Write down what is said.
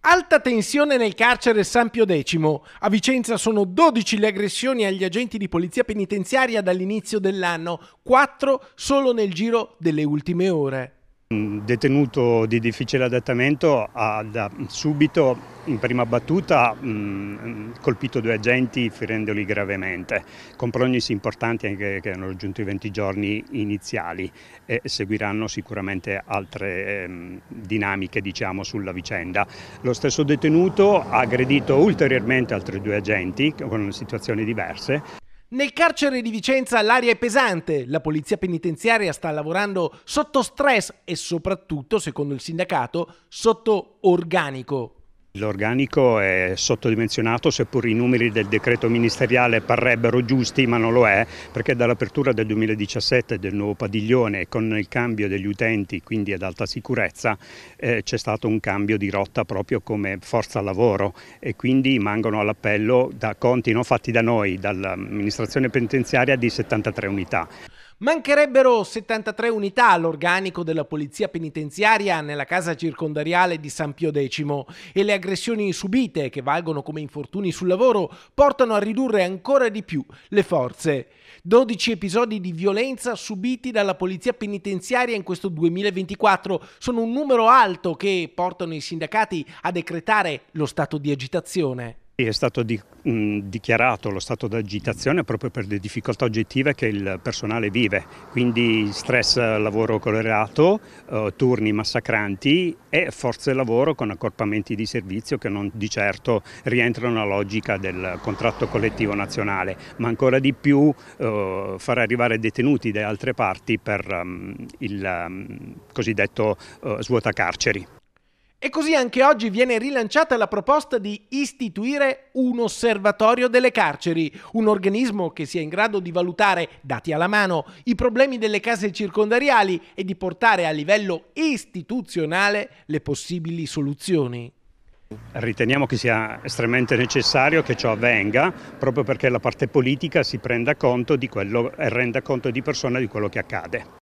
Alta tensione nel carcere San Pio X. A Vicenza sono 12 le aggressioni agli agenti di polizia penitenziaria dall'inizio dell'anno, 4 solo nel giro delle ultime ore. Un detenuto di difficile adattamento ha da subito, in prima battuta, mm, mm, colpito due agenti ferendoli gravemente, con prognosi importanti anche che hanno raggiunto i 20 giorni iniziali e seguiranno sicuramente altre ehm, dinamiche diciamo, sulla vicenda. Lo stesso detenuto ha aggredito ulteriormente altri due agenti con situazioni diverse. Nel carcere di Vicenza l'aria è pesante, la polizia penitenziaria sta lavorando sotto stress e soprattutto, secondo il sindacato, sotto organico. L'organico è sottodimensionato seppur i numeri del decreto ministeriale parrebbero giusti ma non lo è perché dall'apertura del 2017 del nuovo padiglione con il cambio degli utenti quindi ad alta sicurezza eh, c'è stato un cambio di rotta proprio come forza lavoro e quindi rimangono all'appello da conti non fatti da noi, dall'amministrazione penitenziaria di 73 unità. Mancherebbero 73 unità all'organico della polizia penitenziaria nella casa circondariale di San Pio X e le aggressioni subite, che valgono come infortuni sul lavoro, portano a ridurre ancora di più le forze. 12 episodi di violenza subiti dalla polizia penitenziaria in questo 2024 sono un numero alto che portano i sindacati a decretare lo stato di agitazione. È stato di, mh, dichiarato lo stato d'agitazione proprio per le difficoltà oggettive che il personale vive, quindi stress lavoro colorato, eh, turni massacranti e forze lavoro con accorpamenti di servizio che non di certo rientrano nella logica del contratto collettivo nazionale, ma ancora di più eh, far arrivare detenuti da altre parti per um, il um, cosiddetto eh, svuotacarceri. E così anche oggi viene rilanciata la proposta di istituire un osservatorio delle carceri, un organismo che sia in grado di valutare, dati alla mano, i problemi delle case circondariali e di portare a livello istituzionale le possibili soluzioni. Riteniamo che sia estremamente necessario che ciò avvenga proprio perché la parte politica si prenda conto di quello e renda conto di persona di quello che accade.